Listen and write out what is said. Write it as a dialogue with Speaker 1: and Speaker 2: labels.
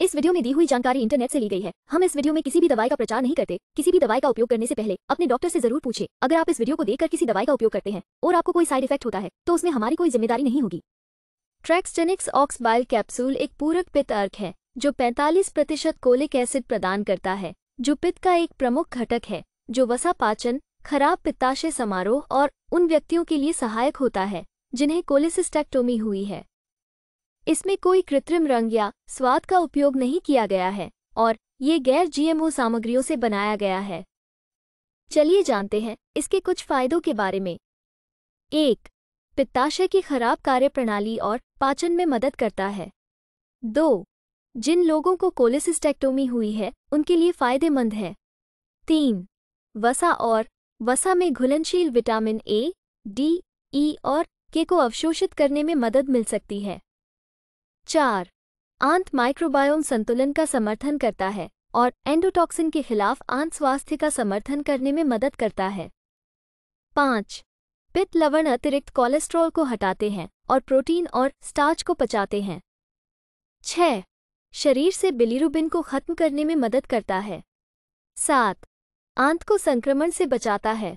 Speaker 1: इस वीडियो में दी हुई जानकारी इंटरनेट से ली गई है हम इस वीडियो में किसी भी दवाई का प्रचार नहीं करते किसी भी दवाई का उपयोग करने से पहले अपने डॉक्टर से जरूर पूछे अगर आप इस वीडियो को देखकर किसी दवाई का उपयोग करते हैं और आपको कोई साइड इफेक्ट होता है तो उसमें हमारी कोई जिम्मेदारी नहीं होगी ट्रैक्सजेनिक्स ऑक्स बाइल कैप्सूल एक पूरक पित्त अर्क है जो पैंतालीस प्रतिशत कोलिक एसिड प्रदान करता है जो पित्त का एक प्रमुख घटक है जो वसा पाचन खराब पित्ताशय समारोह और उन व्यक्तियों के लिए सहायक होता है जिन्हें कोलिसिस्टेक्टोमी हुई है इसमें कोई कृत्रिम रंग या स्वाद का उपयोग नहीं किया गया है और ये गैर जीएमओ सामग्रियों से बनाया गया है चलिए जानते हैं इसके कुछ फायदों के बारे में एक पित्ताशय की खराब कार्यप्रणाली और पाचन में मदद करता है दो जिन लोगों को कोलेसिस्टेक्टोमी हुई है उनके लिए फायदेमंद है तीन वसा और वसा में घुलनशील विटामिन ए डी ई और के को अवशोषित करने में मदद मिल सकती है चार आंत माइक्रोबायोम संतुलन का समर्थन करता है और एंडोटॉक्सिन के खिलाफ आंत स्वास्थ्य का समर्थन करने में मदद करता है पाँच पित्त लवण अतिरिक्त कोलेस्ट्रॉल को हटाते हैं और प्रोटीन और स्टार्च को पचाते हैं छः शरीर से बिलीरुबिन को खत्म करने में मदद करता है सात आंत को संक्रमण से बचाता है